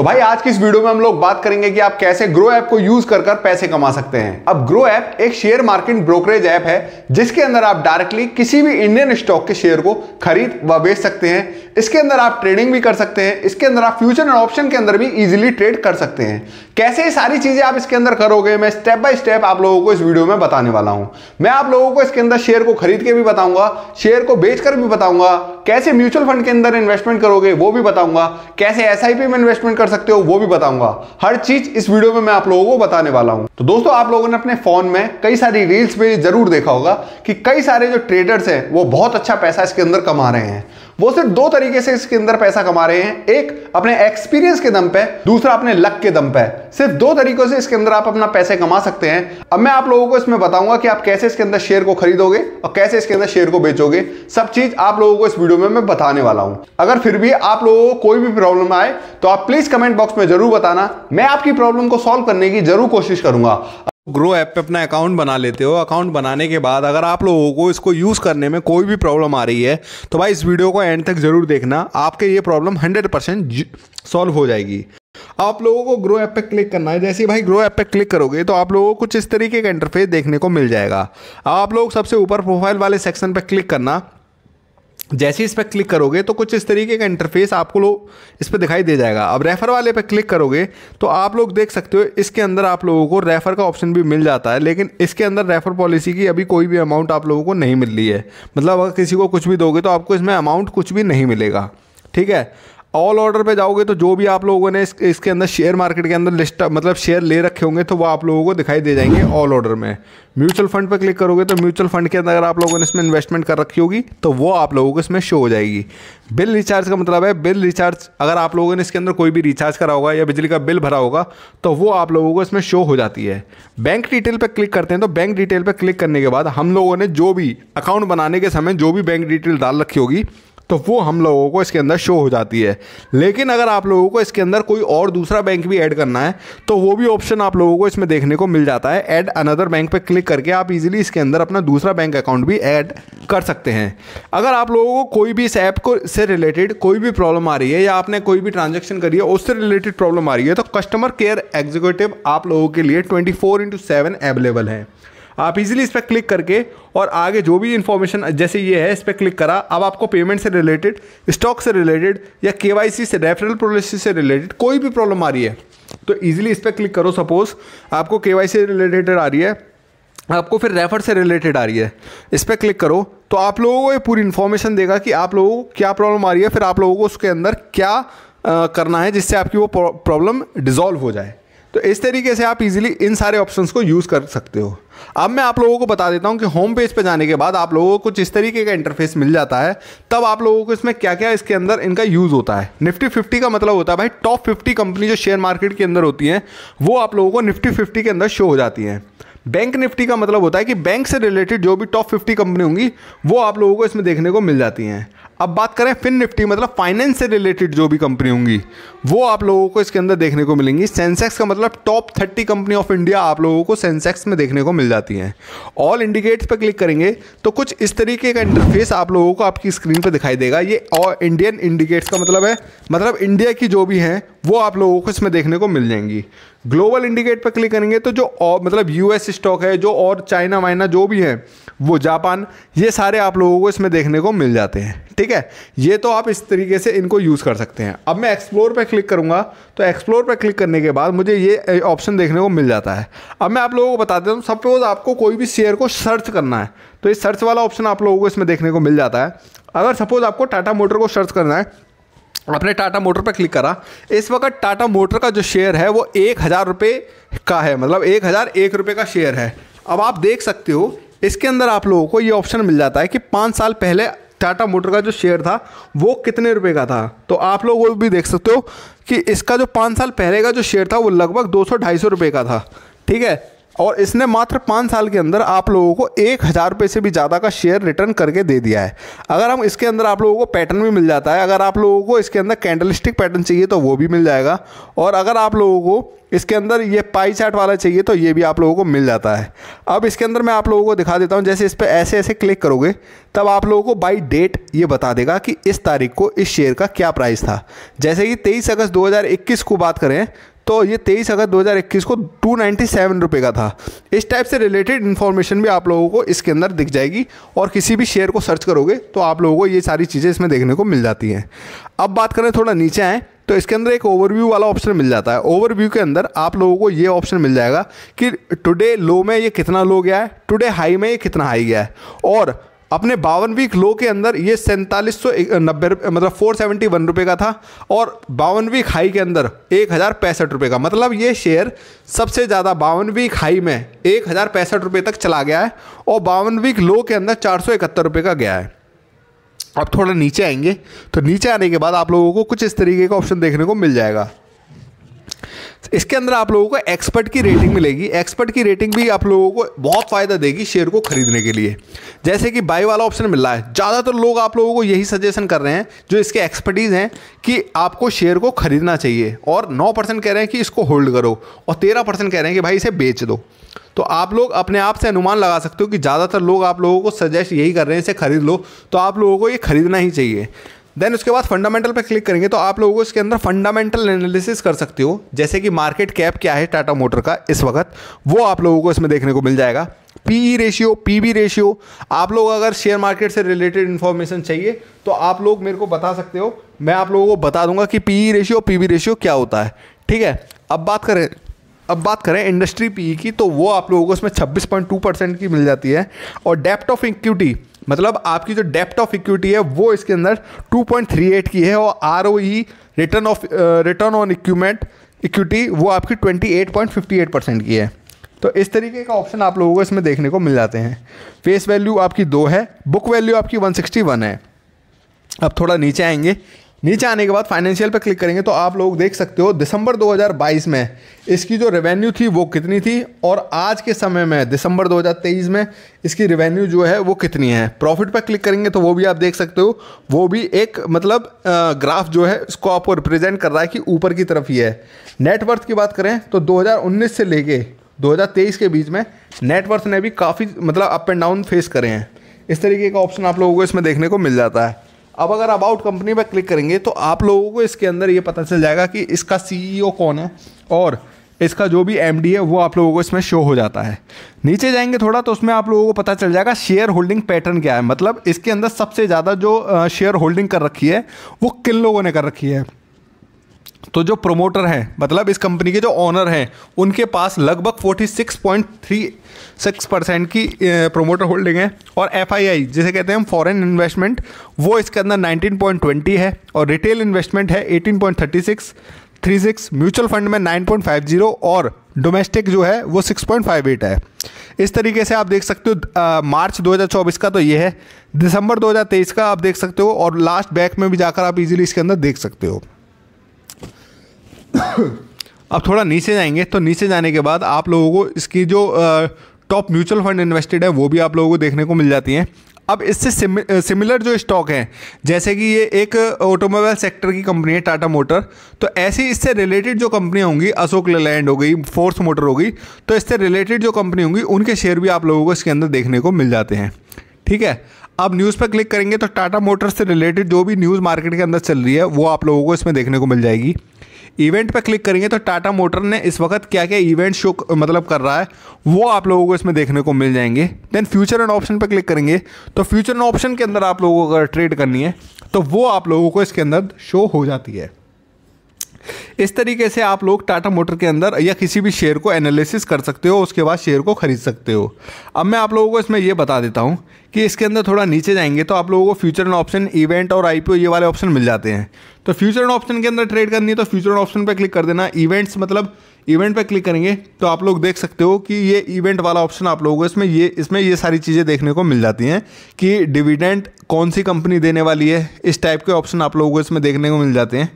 तो भाई आज की इस वीडियो में हम लोग बात करेंगे कि आप कैसे ग्रो ऐप को यूज कर कर पैसे कमा सकते हैं अब ग्रो ऐप एक शेयर मार्केट ब्रोकरेज ऐप है जिसके अंदर आप डायरेक्टली किसी भी इंडियन स्टॉक के शेयर को खरीद व बेच सकते हैं इसके अंदर आप ट्रेडिंग भी कर सकते हैं इसके अंदर आप फ्यूचर एंड ऑप्शन के अंदर भी इजिली ट्रेड कर सकते हैं कैसे सारी चीजें आप इसके अंदर करोगे मैं स्टेप बाय स्टेप आप लोगों को इस वीडियो में बताने वाला हूं मैं आप लोगों को इसके अंदर शेयर को खरीद के भी बताऊंगा शेयर को बेचकर भी बताऊंगा कैसे म्यूचुअल फंड के अंदर इन्वेस्टमेंट करोगे वो भी बताऊंगा कैसे एस में इन्वेस्टमेंट कर सकते हो वो भी बताऊंगा हर चीज इस वीडियो में मैं आप लोगों को बताने वाला हूं तो दोस्तों आप लोगों ने अपने फोन में कई सारी रील्स पे जरूर देखा होगा कि कई सारे जो ट्रेडर्स हैं वो बहुत अच्छा पैसा इसके अंदर कमा रहे हैं वो सिर्फ दो तरीके से इसके अंदर पैसा कमा रहे हैं एक अपने एक्सपीरियंस के दम पे दूसरा अपने लक के दम पे सिर्फ दो तरीकों से इसके अंदर आप अपना पैसे कमा सकते हैं अब मैं आप लोगों को इसमें बताऊंगा कि आप कैसे इसके अंदर शेयर को खरीदोगे और कैसे इसके अंदर शेयर को बेचोगे सब चीज आप लोगों को इस वीडियो में मैं बताने वाला हूं अगर फिर भी आप लोगों को कोई भी प्रॉब्लम आए तो आप प्लीज कमेंट बॉक्स में जरूर बताना मैं आपकी प्रॉब्लम को सॉल्व करने की जरूर कोशिश करूंगा ग्रो ऐप पे अपना अकाउंट बना लेते हो अकाउंट बनाने के बाद अगर आप लोगों को इसको यूज़ करने में कोई भी प्रॉब्लम आ रही है तो भाई इस वीडियो को एंड तक ज़रूर देखना आपके ये प्रॉब्लम हंड्रेड परसेंट सॉल्व हो जाएगी आप लोगों को ग्रो ऐप पे क्लिक करना है जैसे भाई ग्रो ऐप पे क्लिक करोगे तो आप लोगों को कुछ इस तरीके का इंटरफेस देखने को मिल जाएगा आप लोग सबसे ऊपर प्रोफाइल वाले सेक्शन पर क्लिक करना जैसे ही इस पर क्लिक करोगे तो कुछ इस तरीके का इंटरफेस आपको लोग इस पर दिखाई दे जाएगा अब रेफ़र वाले पर क्लिक करोगे तो आप लोग देख सकते हो इसके अंदर आप लोगों को रेफ़र का ऑप्शन भी मिल जाता है लेकिन इसके अंदर रेफ़र पॉलिसी की अभी कोई भी अमाउंट आप लोगों को नहीं मिल रही है मतलब अगर किसी को कुछ भी दोगे तो आपको इसमें अमाउंट कुछ भी नहीं मिलेगा ठीक है ऑल ऑर्डर पे जाओगे तो जो भी आप लोगों ने इस, इसके अंदर शेयर मार्केट के अंदर लिस्ट मतलब शेयर ले रखे होंगे तो वो आप लोगों को दिखाई दे जाएंगे ऑल ऑर्डर में म्यूचुअल फंड पर क्लिक करोगे तो म्यूचुअल फंड के अंदर अगर आप लोगों ने इसमें इन्वेस्टमेंट कर रखी होगी तो वो आप लोगों को इसमें शो हो जाएगी बिल रिचार्ज का मतलब है बिल रिचार्ज अगर आप लोगों ने इसके अंदर कोई भी रिचार्ज करा होगा या बिजली का बिल भरा होगा तो वो आप लोगों को इसमें शो हो जाती है बैंक डिटेल पर क्लिक करते हैं तो बैंक डिटेल पर क्लिक करने के बाद हम लोगों ने जो भी अकाउंट बनाने के समय जो भी बैंक डिटेल डाल रखी होगी तो वो हम लोगों को इसके अंदर शो हो जाती है लेकिन अगर आप लोगों को इसके अंदर कोई और दूसरा बैंक भी ऐड करना है तो वो भी ऑप्शन आप लोगों को इसमें देखने को मिल जाता है ऐड अनदर बैंक पर क्लिक करके आप इजीली इसके अंदर अपना दूसरा बैंक अकाउंट भी ऐड कर सकते हैं अगर आप लोगों को कोई भी इस ऐप को से रिलेटेड कोई भी प्रॉब्लम आ रही है या आपने कोई भी ट्रांजेक्शन करी है उससे रिलेटेड प्रॉब्लम आ रही है तो कस्टमर केयर एग्जीक्यूटिव आप लोगों के लिए twenty four into seven available है आप इजीली इस पर क्लिक करके और आगे जो भी इन्फॉर्मेशन जैसे ये है इस पर क्लिक करा अब आपको पेमेंट से रिलेटेड स्टॉक से रिलेटेड या के से रेफरल पॉलिसी से रिलेटेड कोई भी प्रॉब्लम आ रही है तो ईजिली इस पर क्लिक करो सपोज़ आपको के से रिलेटेड आ रही है आपको फिर रेफर से रिलेटेड आ रही है इस पर क्लिक करो तो आप लोगों को ये पूरी इन्फॉर्मेशन देगा कि आप लोगों को क्या प्रॉब्लम आ रही है फिर आप लोगों को उसके अंदर क्या आ, करना है जिससे आपकी वो प्रॉब्लम डिज़ोल्व हो जाए तो इस तरीके से आप इजीली इन सारे ऑप्शंस को यूज़ कर सकते हो अब मैं आप लोगों को बता देता हूँ कि होम पेज पे जाने के बाद आप लोगों को कुछ इस तरीके का इंटरफेस मिल जाता है तब आप लोगों को इसमें क्या क्या इसके अंदर इनका यूज़ होता है निफ्टी फिफ्टी का मतलब होता है भाई टॉप फिफ्टी कंपनी जो शेयर मार्केट के अंदर होती हैं वो आप लोगों को निफ्टी फिफ्टी के अंदर शो हो जाती हैं बैंक निफ्टी का मतलब होता है कि बैंक से रिलेटेड जो भी टॉप 50 कंपनी होंगी वो आप लोगों को इसमें देखने को मिल जाती हैं अब बात करें फिन निफ्टी मतलब फाइनेंस से रिलेटेड जो भी कंपनी होंगी वो आप लोगों को इसके अंदर देखने को मिलेंगी सेंसेक्स का मतलब top thirty company of India आप लोगों को सेंसेक्स में देखने को मिल जाती हैं ऑल इंडिकेट्स पर क्लिक करेंगे तो कुछ इस तरीके का इंटरफेस आप लोगों को आपकी स्क्रीन पर दिखाई देगा ये और इंडियन इंडिकेट्स का मतलब है मतलब इंडिया की जो भी हैं वो आप लोगों को इसमें देखने को मिल जाएंगी ग्लोबल इंडिकेट पर क्लिक करेंगे तो जो और मतलब यूएस स्टॉक है जो और चाइना वाइना जो भी है वो जापान ये सारे आप लोगों को इसमें देखने को मिल जाते हैं ठीक ठीक है ये तो आप इस तरीके से इनको यूज़ कर सकते हैं अब मैं एक्सप्लोर पर क्लिक करूँगा तो एक्सप्लोर पर क्लिक करने के बाद मुझे ये ऑप्शन देखने को मिल जाता है अब मैं आप लोगों को बता देता हूँ सपोज़ आपको कोई भी शेयर को सर्च करना है तो ये सर्च वाला ऑप्शन आप लोगों को इसमें देखने को मिल जाता है अगर सपोज़ आपको टाटा मोटर को सर्च करना है आपने टाटा मोटर पर क्लिक करा इस वक्त टाटा मोटर का जो शेयर है वो एक हज़ार रुपये का है मतलब एक हज़ार एक रुपये का शेयर है अब आप देख सकते हो इसके अंदर आप लोगों को ये ऑप्शन मिल जाता है कि पाँच साल पहले टाटा मोटर का जो शेयर था वो कितने रुपए का था तो आप लोग वो भी देख सकते हो कि इसका जो पाँच साल पहले का जो शेयर था वो लगभग दो सौ ढाई सौ रुपये का था ठीक है और इसने मात्र पाँच साल के अंदर आप लोगों को एक हज़ार रुपये से भी ज़्यादा का शेयर रिटर्न करके दे दिया है अगर हम इसके अंदर आप लोगों को पैटर्न भी मिल जाता है अगर आप लोगों को इसके अंदर कैंडलिस्टिक पैटर्न चाहिए तो वो भी मिल जाएगा और अगर आप लोगों को इसके अंदर ये पाई चार्ट वाला चाहिए तो ये भी आप लोगों को मिल जाता है अब इसके अंदर मैं आप लोगों को दिखा देता हूँ जैसे इस पर ऐसे ऐसे क्लिक करोगे तब आप लोगों को बाई डेट ये बता देगा कि इस तारीख को इस शेयर का क्या प्राइस था जैसे कि तेईस अगस्त 2021 को बात करें तो ये तेईस अगस्त 2021 को टू नाइन्टी सेवन रुपये का था इस टाइप से रिलेटेड इन्फॉर्मेशन भी आप लोगों को इसके अंदर दिख जाएगी और किसी भी शेयर को सर्च करोगे तो आप लोगों को ये सारी चीज़ें इसमें देखने को मिल जाती हैं अब बात करें थोड़ा नीचे आएँ तो इसके अंदर एक ओवरव्यू वाला ऑप्शन मिल जाता है ओवरव्यू के अंदर आप लोगों को ये ऑप्शन मिल जाएगा कि टुडे लो में ये कितना लो गया है टुडे हाई में ये कितना हाई गया है और अपने बावन वीक लो के अंदर ये सैंतालीस सौ नब्बे मतलब फोर सेवेंटी वन रुपये का था और बावन वीक हाई के अंदर एक हज़ार पैंसठ रुपये का मतलब ये शेयर सबसे ज़्यादा बावन वीक हाई में एक हज़ार पैंसठ रुपये तक चला गया है और बावन वीक लो के अंदर चार सौ इकहत्तर रुपये का गया है अब थोड़ा नीचे आएंगे तो नीचे आने के बाद आप लोगों को कुछ इस तरीके का ऑप्शन देखने को मिल जाएगा इसके अंदर आप लोगों को एक्सपर्ट की रेटिंग मिलेगी एक्सपर्ट की रेटिंग भी आप लोगों को बहुत फ़ायदा देगी शेयर को खरीदने के लिए जैसे कि बाई वाला ऑप्शन मिल रहा है ज़्यादातर लोग आप लोगों को यही सजेशन कर रहे हैं जो इसके एक्सपर्टीज़ हैं कि आपको शेयर को खरीदना चाहिए और नौ परसेंट कह रहे हैं कि इसको होल्ड करो और तेरह परसेंट कह रहे हैं कि भाई इसे बेच दो तो आप लोग अपने आप से अनुमान लगा सकते हो कि ज़्यादातर लोग आप लोगों को सजेस्ट यही कर रहे हैं इसे खरीद लो तो आप लोगों को ये खरीदना ही चाहिए देन उसके बाद फंडामेंटल पर क्लिक करेंगे तो आप लोगों को इसके अंदर फंडामेंटल एनालिसिस कर सकते हो जैसे कि मार्केट कैप क्या है टाटा मोटर का इस वक्त वो आप लोगों को इसमें देखने को मिल जाएगा पीई रेशियो पीबी रेशियो आप लोग अगर शेयर मार्केट से रिलेटेड इन्फॉर्मेशन चाहिए तो आप लोग मेरे को बता सकते हो मैं आप लोगों को बता दूंगा कि पीई रेशियो पीबी रेशियो क्या होता है ठीक है अब बात करें अब बात करें इंडस्ट्री पीई e की तो वो आप लोगों को इसमें 26.2 परसेंट की मिल जाती है और डेप्ट ऑफ इक्विटी मतलब आपकी जो डेप्थ ऑफ इक्विटी है वो इसके अंदर 2.38 की है और R O E return of return on equipment equity वो आपकी 28.58 परसेंट की है तो इस तरीके का ऑप्शन आप लोगों को इसमें देखने को मिल जाते हैं फेस वैल्यू आपकी दो है बुक वैल्यू आपकी 161 है अब थोड़ा नीचे आएंगे नीचे आने के बाद फाइनेंशियल पर क्लिक करेंगे तो आप लोग देख सकते हो दिसंबर 2022 में इसकी जो रेवेन्यू थी वो कितनी थी और आज के समय में दिसंबर 2023 में इसकी रेवेन्यू जो है वो कितनी है प्रॉफिट पर क्लिक करेंगे तो वो भी आप देख सकते हो वो भी एक मतलब ग्राफ जो है इसको आपको रिप्रेजेंट कर रहा है कि ऊपर की तरफ ही है नेटवर्थ की बात करें तो दो से लेके 2023 के बीच में नेटवर्थ ने भी काफ़ी मतलब अप एंड डाउन फेस करे हैं इस तरीके का ऑप्शन आप लोगों को इसमें देखने को मिल जाता है अब अगर अबाउट कंपनी पर क्लिक करेंगे तो आप लोगों को इसके अंदर ये पता चल जाएगा कि इसका सीईओ कौन है और इसका जो भी एम है वो आप लोगों को इसमें शो हो जाता है नीचे जाएंगे थोड़ा तो उसमें आप लोगों को पता चल जाएगा शेयर होल्डिंग पैटर्न क्या है मतलब इसके अंदर सबसे ज़्यादा जो शेयर होल्डिंग कर रखी है वो किन लोगों ने कर रखी है तो जो प्रोमोटर हैं मतलब इस कंपनी के जो ऑनर हैं उनके पास लगभग 46.36 परसेंट की प्रोमोटर होल्डिंग है और एफ जिसे कहते हैं हम फॉरेन इन्वेस्टमेंट वो इसके अंदर 19.20 है और रिटेल इन्वेस्टमेंट है 18.36 36 म्यूचुअल फंड में 9.50 और डोमेस्टिक जो है वो 6.58 है इस तरीके से आप देख सकते हो मार्च 2024 का तो ये है दिसंबर 2023 का आप देख सकते हो और लास्ट बैक में भी जाकर आप इजीली इसके अंदर देख सकते हो अब थोड़ा नीचे जाएंगे तो नीचे जाने के बाद आप लोगों को इसकी जो टॉप म्यूचुअल फंड इन्वेस्टेड है वो भी आप लोगों को देखने को मिल जाती हैं अब इससे सिमिलर जो स्टॉक हैं जैसे कि ये एक ऑटोमोबाइल सेक्टर की कंपनी है टाटा मोटर तो ऐसी इससे रिलेटेड जो कंपनियाँ होंगी अशोक लेलैंड हो गई फोर्स मोटर हो गई तो इससे रिलेटेड जो कंपनी होंगी उनके शेयर भी आप लोगों को इसके अंदर देखने को मिल जाते हैं ठीक है आप न्यूज़ पर क्लिक करेंगे तो टाटा मोटर्स से रिलेटेड जो भी न्यूज़ मार्केट के अंदर चल रही है वो आप लोगों को इसमें देखने को मिल जाएगी इवेंट पर क्लिक करेंगे तो टाटा मोटर ने इस वक्त क्या क्या इवेंट शो मतलब कर रहा है वो आप लोगों को इसमें देखने को मिल जाएंगे देन फ्यूचर एंड ऑप्शन पर क्लिक करेंगे तो फ्यूचर एंड ऑप्शन के अंदर आप लोगों को अगर ट्रेड करनी है तो वो आप लोगों को इसके अंदर शो हो जाती है इस तरीके से आप लोग टाटा मोटर के अंदर या किसी भी शेयर को एनालिसिस कर सकते हो उसके बाद शेयर को खरीद सकते हो अब मैं आप लोगों को इसमें यह बता देता हूं कि इसके अंदर थोड़ा नीचे जाएंगे तो आप लोगों को फ्यूचर एंड ऑप्शन इवेंट और आईपीओ ये वाले ऑप्शन मिल जाते हैं तो फ्यूचर एंड ऑप्शन के अंदर ट्रेड करनी है तो फ्यूचर एंड ऑप्शन पर क्लिक कर देना इवेंट्स मतलब इवेंट पर क्लिक करेंगे तो आप लोग देख सकते हो कि ये इवेंट वाला ऑप्शन आप लोगों को इसमें ये इसमें ये सारी चीज़ें देखने को मिल जाती हैं कि डिविडेंट कौन सी कंपनी देने वाली है इस टाइप के ऑप्शन आप लोगों को इसमें देखने को मिल जाते हैं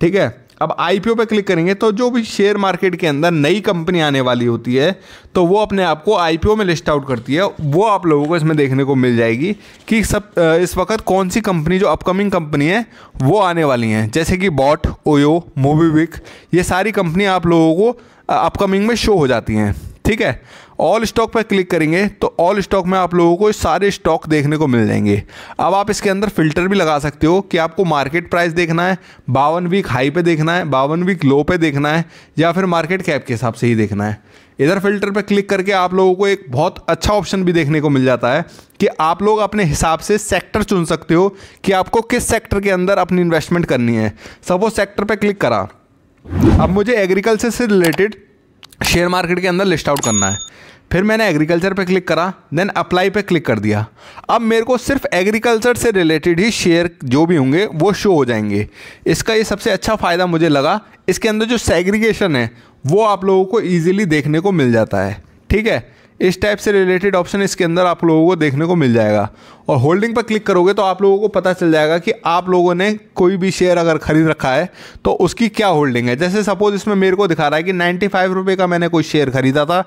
ठीक है अब आईपीओ पे क्लिक करेंगे तो जो भी शेयर मार्केट के अंदर नई कंपनी आने वाली होती है तो वो अपने आप को आईपीओ में लिस्ट आउट करती है वो आप लोगों को इसमें देखने को मिल जाएगी कि सब इस वक्त कौन सी कंपनी जो अपकमिंग कंपनी है वो आने वाली हैं जैसे कि बॉट ओयो मोबीविक ये सारी कंपनी आप लोगों को अपकमिंग में शो हो जाती हैं ठीक है ऑल स्टॉक पर क्लिक करेंगे तो ऑल स्टॉक में आप लोगों को सारे स्टॉक देखने को मिल जाएंगे अब आप इसके अंदर फिल्टर भी लगा सकते हो कि आपको मार्केट प्राइस देखना है बावन वीक हाई पे देखना है बावन वीक लो पे देखना है या फिर मार्केट कैप के हिसाब से ही देखना है इधर फिल्टर पर क्लिक करके आप लोगों को एक बहुत अच्छा ऑप्शन भी देखने को मिल जाता है कि आप लोग अपने हिसाब से सेक्टर चुन सकते हो कि आपको किस सेक्टर के अंदर अपनी इन्वेस्टमेंट करनी है सब वो सेक्टर पर क्लिक करा अब मुझे एग्रीकल्चर से रिलेटेड शेयर मार्केट के अंदर लिस्ट आउट करना है फिर मैंने एग्रीकल्चर पे क्लिक करा देन अप्लाई पे क्लिक कर दिया अब मेरे को सिर्फ एग्रीकल्चर से रिलेटेड ही शेयर जो भी होंगे वो शो हो जाएंगे इसका ये सबसे अच्छा फ़ायदा मुझे लगा इसके अंदर जो सेग्रीगेशन है वो आप लोगों को ईजिली देखने को मिल जाता है ठीक है इस टाइप से रिलेटेड ऑप्शन इसके अंदर आप लोगों को देखने को मिल जाएगा और होल्डिंग पर क्लिक करोगे तो आप लोगों को पता चल जाएगा कि आप लोगों ने कोई भी शेयर अगर खरीद रखा है तो उसकी क्या होल्डिंग है जैसे सपोज इसमें मेरे को दिखा रहा है कि नाइन्टी फाइव रुपये का मैंने कोई शेयर खरीदा था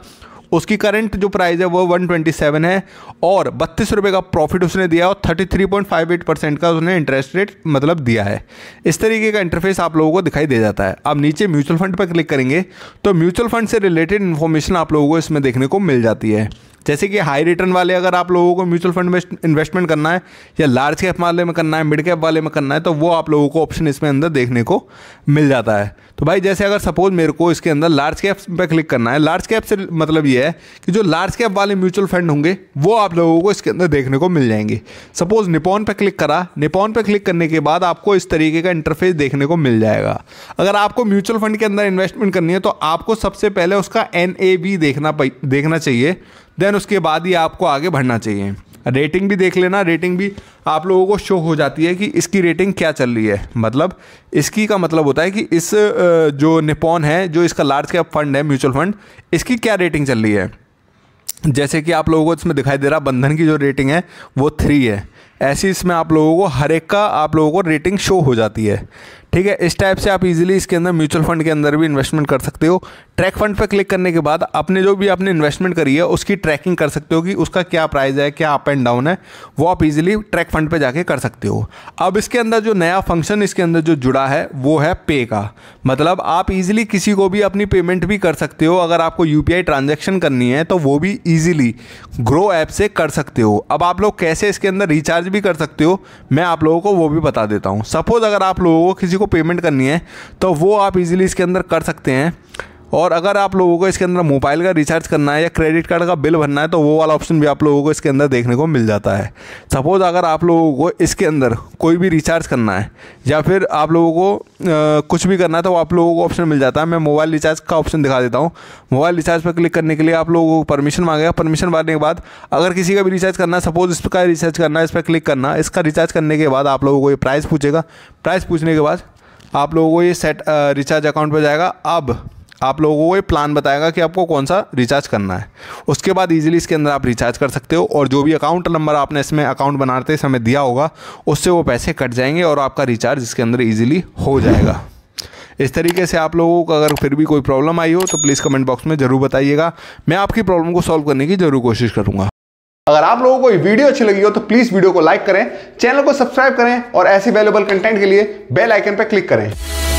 उसकी करंट जो प्राइस है वो 127 है और बत्तीस रुपये का प्रॉफिट उसने दिया और 33.58 परसेंट का उसने इंटरेस्ट रेट मतलब दिया है इस तरीके का इंटरफेस आप लोगों को दिखाई दे जाता है आप नीचे म्यूचुअल फंड पर क्लिक करेंगे तो म्यूचुअल फंड से रिलेटेड इन्फॉर्मेशन आप लोगों को इसमें देखने को मिल जाती है जैसे कि हाई रिटर्न वाले अगर आप लोगों को म्यूचुअल फंड में इन्वेस्टमेंट करना है या लार्ज कैप वाले में करना है मिड कैप वाले में करना है तो वो आप लोगों को ऑप्शन इसमें अंदर देखने को मिल जाता है तो भाई जैसे अगर सपोज मेरे को इसके अंदर लार्ज कैप पर क्लिक करना है लार्ज कैप से मतलब ये है कि जो लार्ज कैप वाले म्यूचुअल फंड होंगे वो आप लोगों को इसके अंदर देखने को मिल जाएंगे सपोज निपोन पर क्लिक करा निपोन पर क्लिक करने के बाद आपको इस तरीके का इंटरफेस देखने को मिल जाएगा अगर आपको म्यूचुअल फंड के अंदर इन्वेस्टमेंट करनी है तो आपको सबसे पहले उसका एन देखना देखना चाहिए देन उसके बाद ही आपको आगे बढ़ना चाहिए रेटिंग भी देख लेना रेटिंग भी आप लोगों को शो हो जाती है कि इसकी रेटिंग क्या चल रही है मतलब इसकी का मतलब होता है कि इस जो निपॉन है जो इसका लार्ज कैप फंड है म्यूचुअल फंड इसकी क्या रेटिंग चल रही है जैसे कि आप लोगों को इसमें दिखाई दे रहा बंधन की जो रेटिंग है वो थ्री है ऐसी इसमें आप लोगों को हर एक का आप लोगों को रेटिंग शो हो जाती है ठीक है इस टाइप से आप इजीली इसके अंदर म्यूचुअल फंड के अंदर भी इन्वेस्टमेंट कर सकते हो ट्रैक फंड पर क्लिक करने के बाद अपने जो भी आपने इन्वेस्टमेंट करी है उसकी ट्रैकिंग कर सकते हो कि उसका क्या प्राइस है क्या अप एंड डाउन है वो आप इजीली ट्रैक फंड पर जाके कर सकते हो अब इसके अंदर जो नया फंक्शन इसके अंदर जो जुड़ा है वो है पे का मतलब आप इजीली किसी को भी अपनी पेमेंट भी कर सकते हो अगर आपको यू पी ट्रांजेक्शन करनी है तो वो भी ईजिली ग्रो ऐप से कर सकते हो अब आप लोग कैसे इसके अंदर रिचार्ज भी कर सकते हो मैं आप लोगों को वो भी बता देता हूँ सपोज अगर आप लोगों को किसी को पेमेंट करनी है तो वो आप इजीली इसके अंदर कर सकते हैं और अगर आप लोगों को इसके अंदर मोबाइल का रिचार्ज करना है या क्रेडिट कार्ड का बिल भरना है तो वो वाला ऑप्शन भी आप लोगों को इसके अंदर देखने को मिल जाता है सपोज़ अगर आप लोगों को इसके अंदर कोई भी रिचार्ज करना है या फिर आप लोगों को आ, कुछ भी करना है तो आप लोगों को ऑप्शन मिल जाता है मैं मोबाइल रिचार्ज का ऑप्शन दिखा देता हूँ मोबाइल रिचार्ज पर क्लिक करने के लिए आप लोगों को परमिशन मांगेगा परमिशन मांगने के बाद अगर किसी का भी रिचार्ज करना है सपोज़ इसका रिचार्ज करना है इस पर क्लिक करना इसका रिचार्ज करने के बाद आप लोगों को ये प्राइस पूछेगा प्राइस पूछने के बाद आप लोगों को ये सेट रिचार्ज अकाउंट पर जाएगा अब आप लोगों को ये प्लान बताएगा कि आपको कौन सा रिचार्ज करना है उसके बाद इजीली इसके अंदर आप रिचार्ज कर सकते हो और जो भी अकाउंट नंबर आपने इसमें अकाउंट बनाते समय दिया होगा उससे वो पैसे कट जाएंगे और आपका रिचार्ज इसके अंदर ईजिली हो जाएगा इस तरीके से आप लोगों को अगर फिर भी कोई प्रॉब्लम आई हो तो प्लीज़ कमेंट बॉक्स में ज़रूर बताइएगा मैं आपकी प्रॉब्लम को सॉल्व करने की ज़रूर कोशिश करूँगा अगर आप लोगों को ये वीडियो अच्छी लगी हो तो प्लीज वीडियो को लाइक करें चैनल को सब्सक्राइब करें और ऐसे वैल्यूबल कंटेंट के लिए बेल आइकन पर क्लिक करें